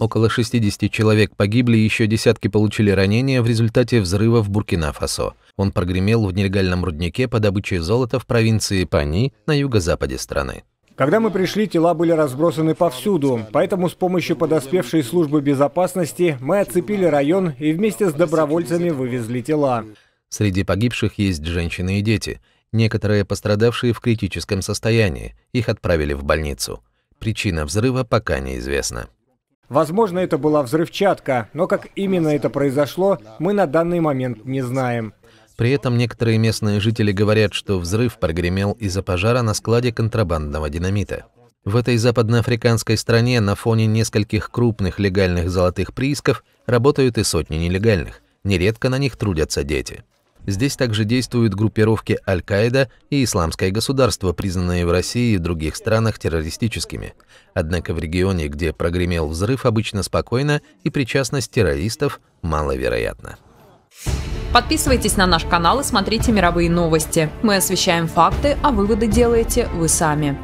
Около 60 человек погибли, еще десятки получили ранения в результате взрыва в Буркина-Фасо. Он прогремел в нелегальном руднике по добыче золота в провинции Пани на юго-западе страны. Когда мы пришли, тела были разбросаны повсюду, поэтому с помощью подоспевшей службы безопасности мы оцепили район и вместе с добровольцами вывезли тела. Среди погибших есть женщины и дети. Некоторые пострадавшие в критическом состоянии. Их отправили в больницу. Причина взрыва пока неизвестна. Возможно, это была взрывчатка, но как именно это произошло, мы на данный момент не знаем. При этом некоторые местные жители говорят, что взрыв прогремел из-за пожара на складе контрабандного динамита. В этой западноафриканской стране на фоне нескольких крупных легальных золотых приисков работают и сотни нелегальных. Нередко на них трудятся дети. Здесь также действуют группировки Аль-Каида и Исламское государство, признанные в России и других странах террористическими. Однако в регионе, где прогремел взрыв, обычно спокойно и причастность террористов маловероятна. Подписывайтесь на наш канал и смотрите мировые новости. Мы освещаем факты, а выводы делаете вы сами.